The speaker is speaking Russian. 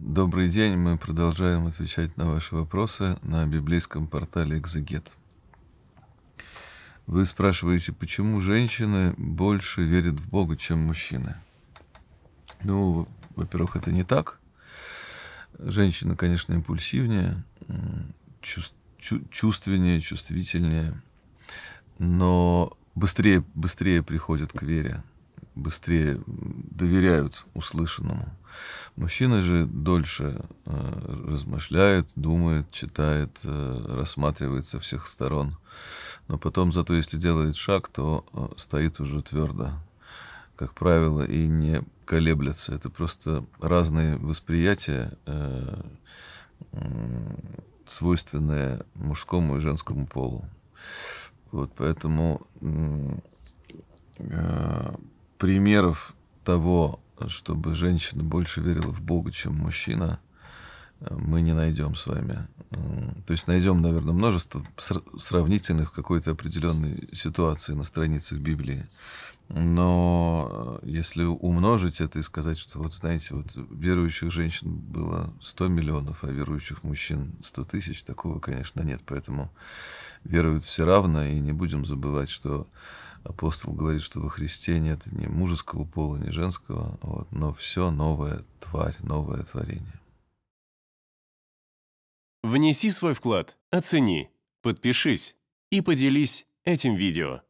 Добрый день, мы продолжаем отвечать на ваши вопросы на библейском портале «Экзегет». Вы спрашиваете, почему женщины больше верят в Бога, чем мужчины? Ну, во-первых, это не так. Женщина, конечно, импульсивнее, чувств, чувственнее, чувствительнее, но быстрее, быстрее приходит к вере быстрее доверяют услышанному. Мужчина же дольше э, размышляет, думает, читает, э, рассматривает всех сторон. Но потом, зато если делает шаг, то э, стоит уже твердо, как правило, и не колеблется. Это просто разные восприятия, э, э, свойственные мужскому и женскому полу. Вот поэтому э, примеров того, чтобы женщина больше верила в Бога, чем мужчина, э, мы не найдем с вами. То есть найдем, наверное, множество сравнительных в какой-то определенной ситуации на страницах Библии. Но э, если умножить это и сказать, что вот знаете, вот верующих женщин было 100 миллионов, а верующих мужчин 100 тысяч, такого, конечно, нет. Поэтому веруют все равно, и не будем забывать, что апостол говорит, что во Христе нет ни мужеского пола, ни женского, вот, но все новая тварь, новое творение. Внеси свой вклад, оцени, подпишись и поделись этим видео.